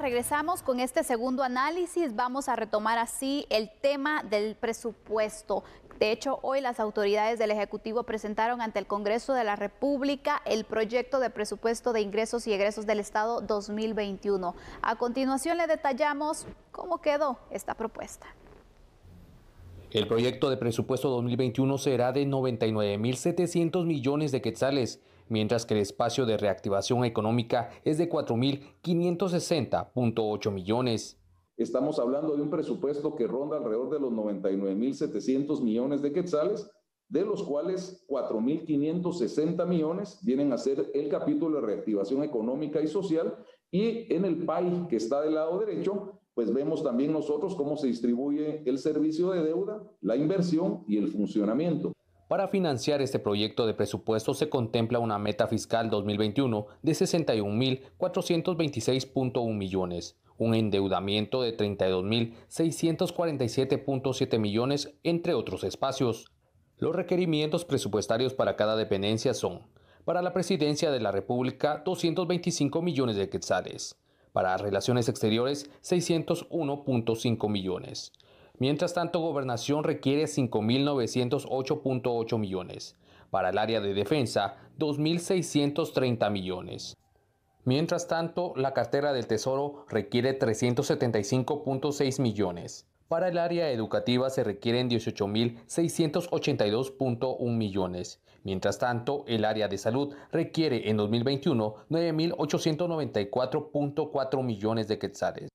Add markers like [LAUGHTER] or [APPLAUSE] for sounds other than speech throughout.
regresamos con este segundo análisis. Vamos a retomar así el tema del presupuesto. De hecho, hoy las autoridades del Ejecutivo presentaron ante el Congreso de la República el proyecto de presupuesto de ingresos y egresos del Estado 2021. A continuación le detallamos cómo quedó esta propuesta. El proyecto de presupuesto 2021 será de 99.700 millones de quetzales, mientras que el espacio de reactivación económica es de 4.560.8 millones. Estamos hablando de un presupuesto que ronda alrededor de los 99.700 millones de quetzales, de los cuales 4.560 millones vienen a ser el capítulo de reactivación económica y social, y en el PAI, que está del lado derecho, pues vemos también nosotros cómo se distribuye el servicio de deuda, la inversión y el funcionamiento. Para financiar este proyecto de presupuesto se contempla una meta fiscal 2021 de 61.426.1 millones, un endeudamiento de 32.647.7 millones, entre otros espacios. Los requerimientos presupuestarios para cada dependencia son para la Presidencia de la República 225 millones de quetzales, para Relaciones Exteriores 601.5 millones, Mientras tanto, Gobernación requiere 5.908.8 millones, para el área de defensa 2.630 millones. Mientras tanto, la cartera del Tesoro requiere 375.6 millones. Para el área educativa se requieren 18.682.1 millones. Mientras tanto, el área de salud requiere en 2021 9.894.4 millones de quetzales.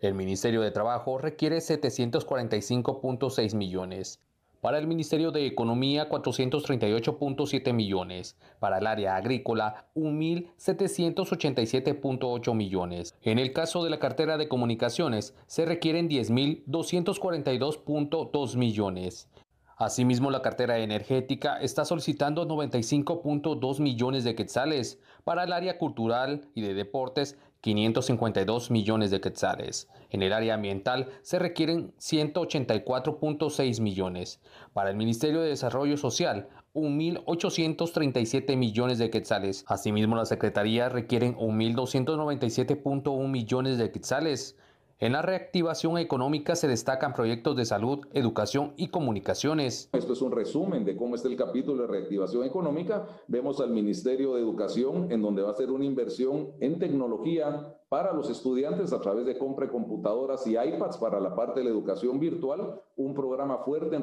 El Ministerio de Trabajo requiere 745.6 millones, para el Ministerio de Economía 438.7 millones, para el área agrícola 1.787.8 millones. En el caso de la cartera de comunicaciones se requieren 10.242.2 millones. Asimismo, la cartera energética está solicitando 95.2 millones de quetzales, para el área cultural y de deportes 552 millones de quetzales. En el área ambiental se requieren 184.6 millones. Para el Ministerio de Desarrollo Social, 1.837 millones de quetzales. Asimismo, la Secretaría requieren 1.297.1 millones de quetzales en la reactivación económica se destacan proyectos de salud, educación y comunicaciones. Esto es un resumen de cómo está el capítulo de reactivación económica. Vemos al Ministerio de Educación en donde va a ser una inversión en tecnología para los estudiantes a través de compra de computadoras y iPads para la parte de la educación virtual, un programa fuerte en,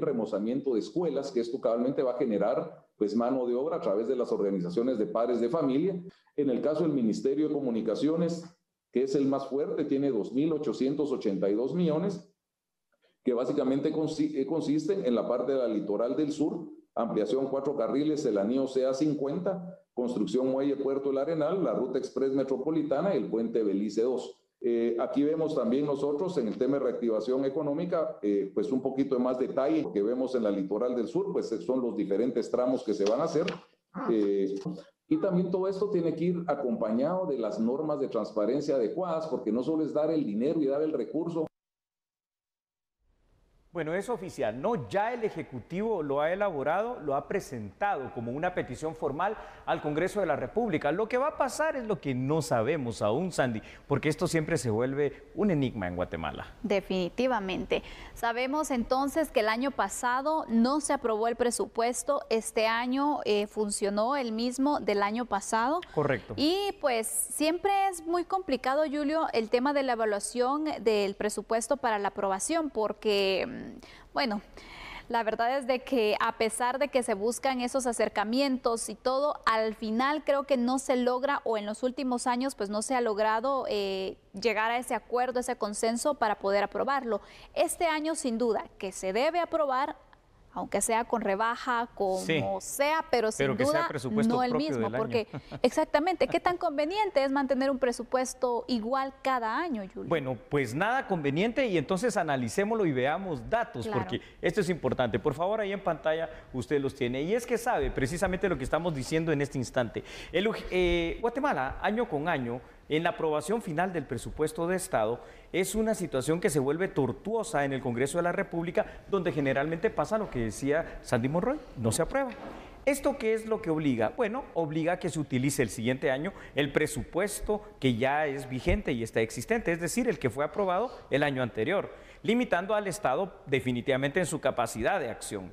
remozamiento de escuelas, que esto cabalmente va a generar pues mano de obra a través de las organizaciones de padres de familia. En el caso del Ministerio de Comunicaciones, que es el más fuerte, tiene 2.882 millones, que básicamente eh, consiste en la parte de la litoral del sur, ampliación cuatro carriles, el anillo CA50, construcción muelle Puerto el Arenal, la ruta express metropolitana y el puente Belice 2. Eh, aquí vemos también nosotros en el tema de reactivación económica, eh, pues un poquito de más detalle, que vemos en la litoral del sur, pues son los diferentes tramos que se van a hacer. Y también todo esto tiene que ir acompañado de las normas de transparencia adecuadas, porque no solo es dar el dinero y dar el recurso, bueno, es oficial, ¿no? Ya el Ejecutivo lo ha elaborado, lo ha presentado como una petición formal al Congreso de la República. Lo que va a pasar es lo que no sabemos aún, Sandy, porque esto siempre se vuelve un enigma en Guatemala. Definitivamente. Sabemos entonces que el año pasado no se aprobó el presupuesto, este año eh, funcionó el mismo del año pasado. Correcto. Y pues siempre es muy complicado, Julio, el tema de la evaluación del presupuesto para la aprobación, porque mm, Mm, bueno, la verdad es de que a pesar de que se buscan esos acercamientos y todo, al final creo que no se logra o en los últimos años pues no se ha logrado eh, llegar a ese acuerdo, ese consenso para poder aprobarlo. Este año sin duda que se debe aprobar, aunque sea con rebaja, como sea, pero sin duda no el mismo, porque [LAUGHS] exactamente, ¿qué tan conveniente es mantener un presupuesto igual cada año, Julio? Bueno, pues nada conveniente y entonces analicémoslo y veamos datos, porque esto es importante. Por favor, ahí en pantalla usted los tiene. Y es que sabe precisamente lo que estamos diciendo en este instante. El, eh, Guatemala, año con año, en la aprobación final del presupuesto de Estado es una situación que se vuelve tortuosa en el Congreso de la República, donde generalmente pasa lo que decía Sandy Monroy, no se aprueba. ¿Esto qué es lo que obliga? Bueno, obliga a que se utilice el siguiente año el presupuesto que ya es vigente y está existente, es decir, el que fue aprobado el año anterior, limitando al Estado definitivamente en su capacidad de acción.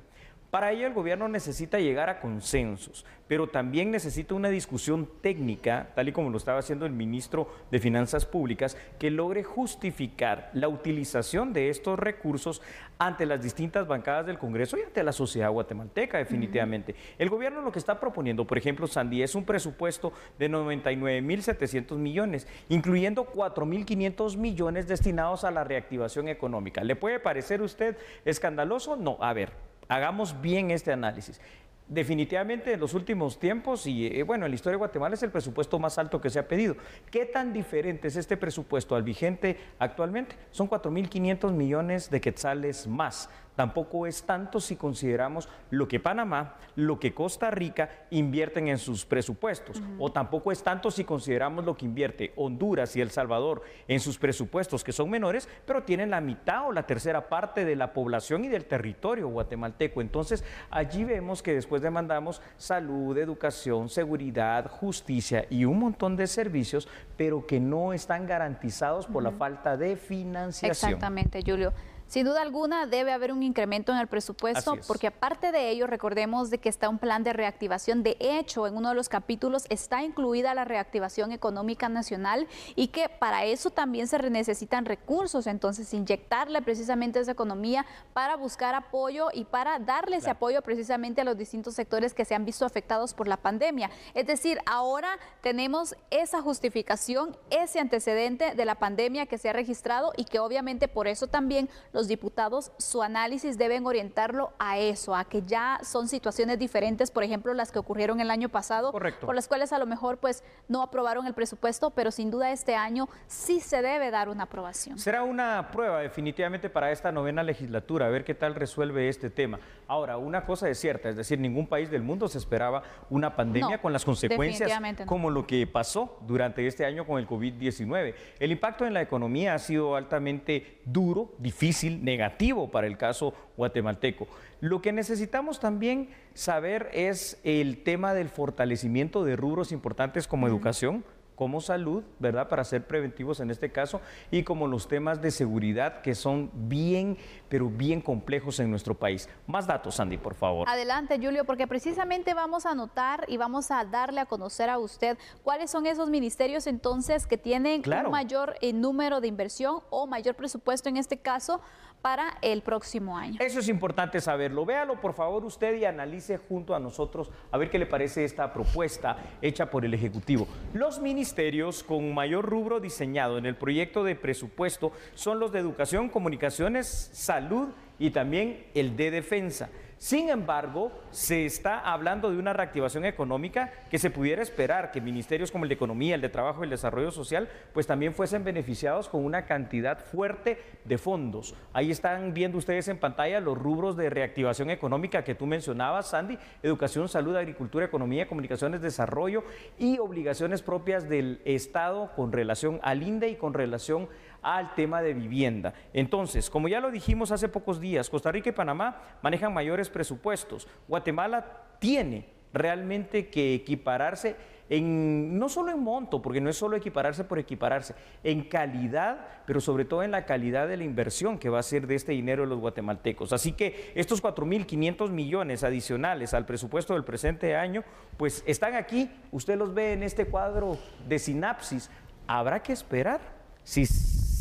Para ello el gobierno necesita llegar a consensos, pero también necesita una discusión técnica, tal y como lo estaba haciendo el ministro de Finanzas Públicas, que logre justificar la utilización de estos recursos ante las distintas bancadas del Congreso y ante la sociedad guatemalteca, definitivamente. El gobierno lo que está proponiendo, por ejemplo, Sandy, es un presupuesto de 99.700 millones, incluyendo 4.500 millones destinados a la reactivación económica. ¿Le puede parecer a usted escandaloso? No, a ver, Hagamos bien este análisis. Definitivamente en los últimos tiempos, y eh, bueno, en la historia de Guatemala es el presupuesto más alto que se ha pedido. ¿Qué tan diferente es este presupuesto al vigente actualmente? Son 4.500 millones de quetzales más tampoco es tanto si consideramos lo que Panamá, lo que Costa Rica invierten en sus presupuestos, o tampoco es tanto si consideramos lo que invierte Honduras y El Salvador en sus presupuestos, que son menores, pero tienen la mitad o la tercera parte de la población y del territorio guatemalteco. Entonces, allí vemos que después demandamos salud, educación, seguridad, justicia y un montón de servicios, pero que no están garantizados por la falta de financiación. Exactamente, Julio. Sin duda alguna debe haber un incremento en el presupuesto porque aparte de ello recordemos de que está un plan de reactivación. De hecho, en uno de los capítulos está incluida la reactivación económica nacional y que para eso también se necesitan recursos. Entonces, inyectarle precisamente esa economía para buscar apoyo y para darle ese apoyo precisamente a los distintos sectores que se han visto afectados por la pandemia. Es decir, ahora tenemos esa justificación, ese antecedente de la pandemia que se ha registrado y que obviamente por eso también los diputados su análisis deben orientarlo a eso, a que ya son situaciones diferentes, por ejemplo, las que ocurrieron el año pasado, por las cuales a lo mejor pues no aprobaron el presupuesto, pero sin duda este año sí se debe dar una aprobación. Será una prueba definitivamente para esta novena legislatura, a ver qué tal resuelve este tema. Ahora, una cosa es cierta, es decir, ningún país del mundo se esperaba una pandemia con las consecuencias como lo que pasó durante este año con el COVID-19. El impacto en la economía ha sido altamente duro, difícil, negativo para el caso guatemalteco. Lo que necesitamos también saber es el tema del fortalecimiento de rubros importantes como educación, como salud, ¿verdad? Para ser preventivos en este caso, y como los temas de seguridad que son bien, pero bien complejos en nuestro país. Más datos, Sandy, por favor. Adelante, Julio, porque precisamente vamos a anotar y vamos a darle a conocer a usted cuáles son esos ministerios entonces que tienen un mayor eh, número de inversión o mayor presupuesto en este caso para el próximo año. Eso es importante saberlo. Véalo, por favor, usted y analice junto a nosotros a ver qué le parece esta propuesta hecha por el Ejecutivo. Los ministerios ministerios con mayor rubro diseñado en el proyecto de presupuesto son los de educación, comunicaciones, salud y también el de defensa. Sin embargo, se está hablando de una reactivación económica que se pudiera esperar que ministerios como el de Economía, el de Trabajo y el Desarrollo Social, pues también fuesen beneficiados con una cantidad fuerte de fondos. Ahí están viendo ustedes en pantalla los rubros de reactivación económica que tú mencionabas, Sandy, educación, salud, agricultura, economía, comunicaciones, desarrollo y obligaciones propias del Estado con relación al INDE y con relación al tema de vivienda. Entonces, como ya lo dijimos hace pocos días, Costa Rica y Panamá manejan mayores presupuestos. Guatemala tiene realmente que equipararse en, no solo en monto, porque no es solo equipararse por equipararse, en calidad, pero sobre todo en la calidad de la inversión que va a ser de este dinero de los guatemaltecos. Así que estos 4.500 millones adicionales al presupuesto del presente año, pues están aquí, usted los ve en este cuadro de sinapsis. Habrá que esperar si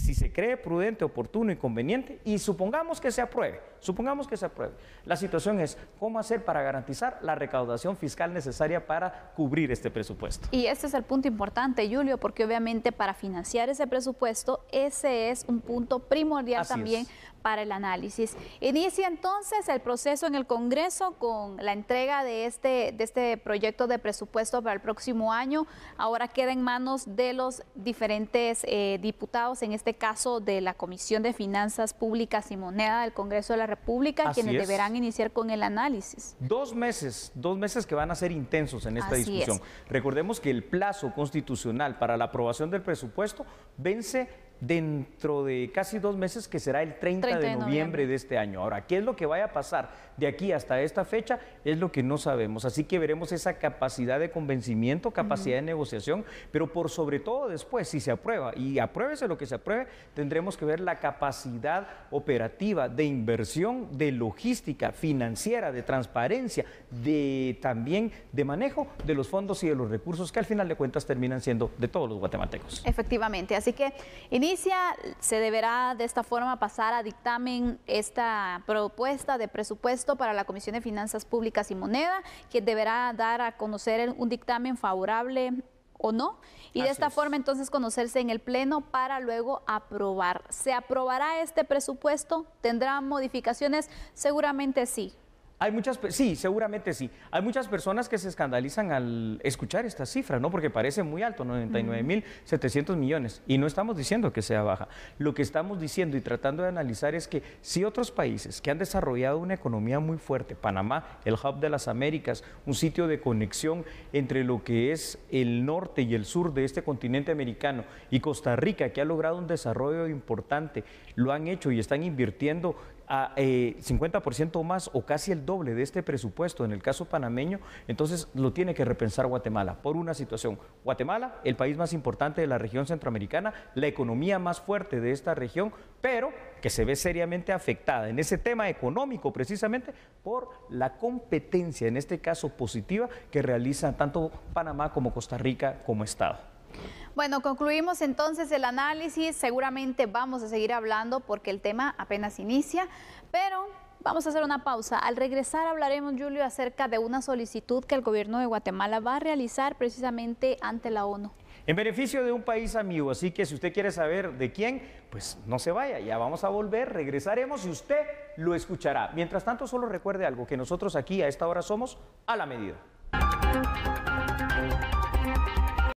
si se cree prudente, oportuno y conveniente, y supongamos que se apruebe, Supongamos que se apruebe. La situación es cómo hacer para garantizar la recaudación fiscal necesaria para cubrir este presupuesto. Y este es el punto importante, Julio, porque obviamente para financiar ese presupuesto, ese es un punto primordial también para el análisis. Inicia entonces el proceso en el Congreso con la entrega de este, de este proyecto de presupuesto para el próximo año. Ahora queda en manos de los diferentes eh, diputados, en este caso de la Comisión de Finanzas Públicas y Moneda del Congreso de la República quienes deberán iniciar con el análisis. Dos meses, dos meses que van a ser intensos en esta discusión. Recordemos que el plazo constitucional para la aprobación del presupuesto vence dentro de casi dos meses, que será el 30, de, noviembre de, este año. Ahora, ¿qué es lo que vaya a pasar de aquí hasta esta fecha? Es lo que no sabemos. Así que veremos esa capacidad de convencimiento, capacidad de negociación, pero por sobre todo después, si se aprueba, y apruébese lo que se apruebe, tendremos que ver la capacidad operativa de inversión, de logística, financiera, de transparencia, de también de manejo de los fondos y de los recursos que al final de cuentas terminan siendo de todos los guatemaltecos. Efectivamente, así que se deberá de esta forma pasar a dictamen esta propuesta de presupuesto para la Comisión de Finanzas Públicas y Moneda, que deberá dar a conocer un dictamen favorable o no, y de esta forma entonces conocerse en el Pleno para luego aprobar. ¿Se aprobará este presupuesto? ¿Tendrá modificaciones? Seguramente sí, hay muchas, sí, seguramente sí. Hay muchas personas que se escandalizan al escuchar esta cifra, ¿no? Porque parece muy alto, 99.700 millones. Y no estamos diciendo que sea baja. Lo que estamos diciendo y tratando de analizar es que si otros países que han desarrollado una economía muy fuerte, Panamá, el hub de las Américas, un sitio de conexión entre lo que es el norte y el sur de este continente americano, y Costa Rica, que ha logrado un desarrollo importante, lo han hecho y están invirtiendo a eh, 50% más o casi el doble de este presupuesto en el caso panameño, entonces lo tiene que repensar Guatemala por una situación. Guatemala, el país más importante de la región centroamericana, la economía más fuerte de esta región, pero que se ve seriamente afectada en ese tema económico precisamente por la competencia, en este caso positiva, que realizan tanto Panamá como Costa Rica como Estado. Bueno, concluimos entonces el análisis. Seguramente vamos a seguir hablando porque el tema apenas inicia, pero Vamos a hacer una pausa. Al regresar hablaremos, Julio, acerca de una solicitud que el gobierno de Guatemala va a realizar precisamente ante la ONU. En beneficio de un país amigo, así que si usted quiere saber de quién, pues no se vaya, ya vamos a volver, regresaremos y usted lo escuchará. Mientras tanto, solo recuerde algo, que nosotros aquí a esta hora somos a la medida.